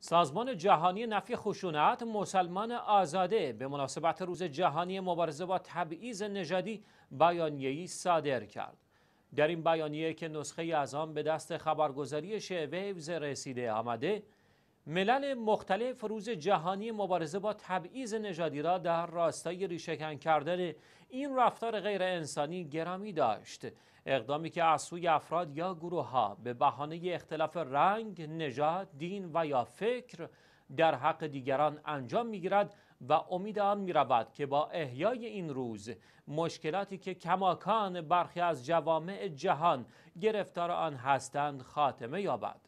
سازمان جهانی نفی خشونت مسلمان آزاده به مناسبت روز جهانی مبارزه با تبعیض نژادی بیانیه‌ای صادر کرد. در این بیانیه که نسخه از آن به دست خبرگزاری شعویوز رسیده آمده ملل مختلف روز جهانی مبارزه با تبعیض نژادی را در راستای ریشهکن کردن این رفتار غیر انسانی گرامی داشت اقدامی که از سوی افراد یا گروه ها به بهانه اختلاف رنگ، نژاد، دین و یا فکر در حق دیگران انجام میگیرد و امید آن می رود که با احیای این روز مشکلاتی که کماکان برخی از جوامع جهان گرفتار آن هستند خاتمه یابد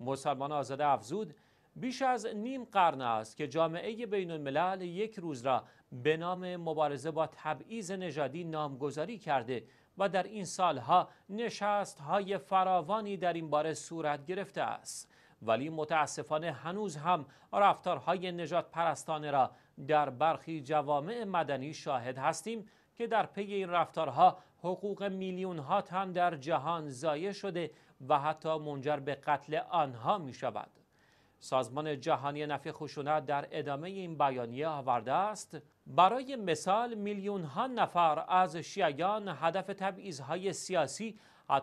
مسلمان آزاده افزود بیش از نیم قرن است که جامعه بین الملل یک روز را به نام مبارزه با تبعیض نژادی نامگذاری کرده و در این سالها نشست های فراوانی در این باره صورت گرفته است ولی متاسفانه هنوز هم رفتارهای نجات پرستانه را در برخی جوامع مدنی شاهد هستیم که در پی این رفتارها حقوق میلیون ها تن در جهان زایه شده و حتی منجر به قتل آنها می شود. سازمان جهانی نفی خشونت در ادامه این بیانیه آورده است برای مثال میلیون ها نفر از شیعیان هدف تبعیض‌های سیاسی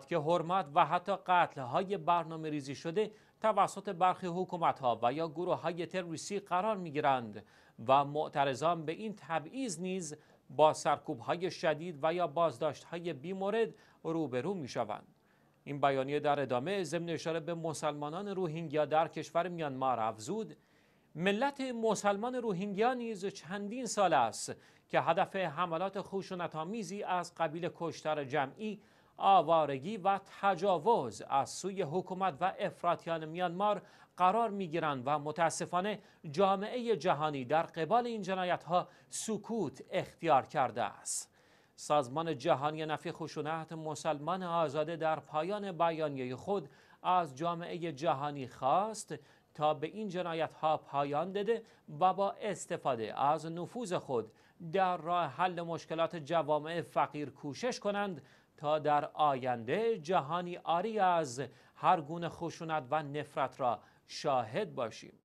که حرمت و حتی قتل های برنامه ریزی شده توسط برخی حکومت ها و یا گروه های تروریستی قرار می گیرند و معترضان به این تبعیض نیز با سرکوب های شدید و یا بازداشت های بیمورد روبرو می شوند. این بیانیه در ادامه ضمن اشاره به مسلمانان روهینگیا در کشور میانمار افزود ملت مسلمان روهینگیا نیز چندین سال است که هدف حملات خشونتآمیزی از قبیل کشتار جمعی آوارگی و تجاوز از سوی حکومت و افراطیان میانمار قرار میگیرند و متاسفانه جامعه جهانی در قبال این جنایت ها سکوت اختیار کرده است. سازمان جهانی نفی خشونت مسلمان آزاده در پایان بیانیه خود از جامعه جهانی خواست تا به این جنایت ها پایان داده و با استفاده از نفوذ خود در راه حل مشکلات جوامع فقیر کوشش کنند تا در آینده جهانی آری از هر گونه خشونت و نفرت را شاهد باشیم